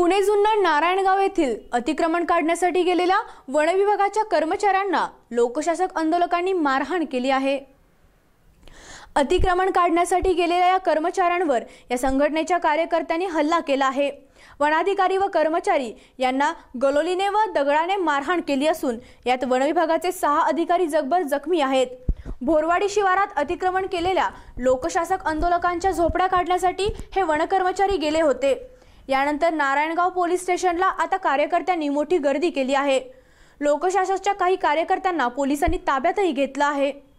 पुणे जुन्नर नारायणगाव येथील अतिक्रमण काढण्यासाठी गेलेल्या वनविभागाच्या कर्मचाऱ्यांना लोकशासक आंदोलकांनी मारहाण केली आहे अतिक्रमण काढण्यासाठी गेलेल्या या कर्मचाऱ्यांवर या संघटनेच्या कार्यकर्त्यांनी हल्ला केला आहे वनाधिकारी व कर्मचारी यांना गलोलीने व दगडाने मारहाण केली असून यात वनविभागाचे सहा अधिकारी जगभर जखमी आहेत भोरवाडी शिवारात अतिक्रमण केलेल्या लोकशासक आंदोलकांच्या झोपड्या काढण्यासाठी हे वनकर्मचारी गेले होते यानंतर नारायणगाव पोलीस स्टेशनला आता कार्यकर्त्यांनी मोठी गर्दी केली आहे लोकशासनाच्या काही कार्यकर्त्यांना पोलिसांनी ताब्यातही घेतलं आहे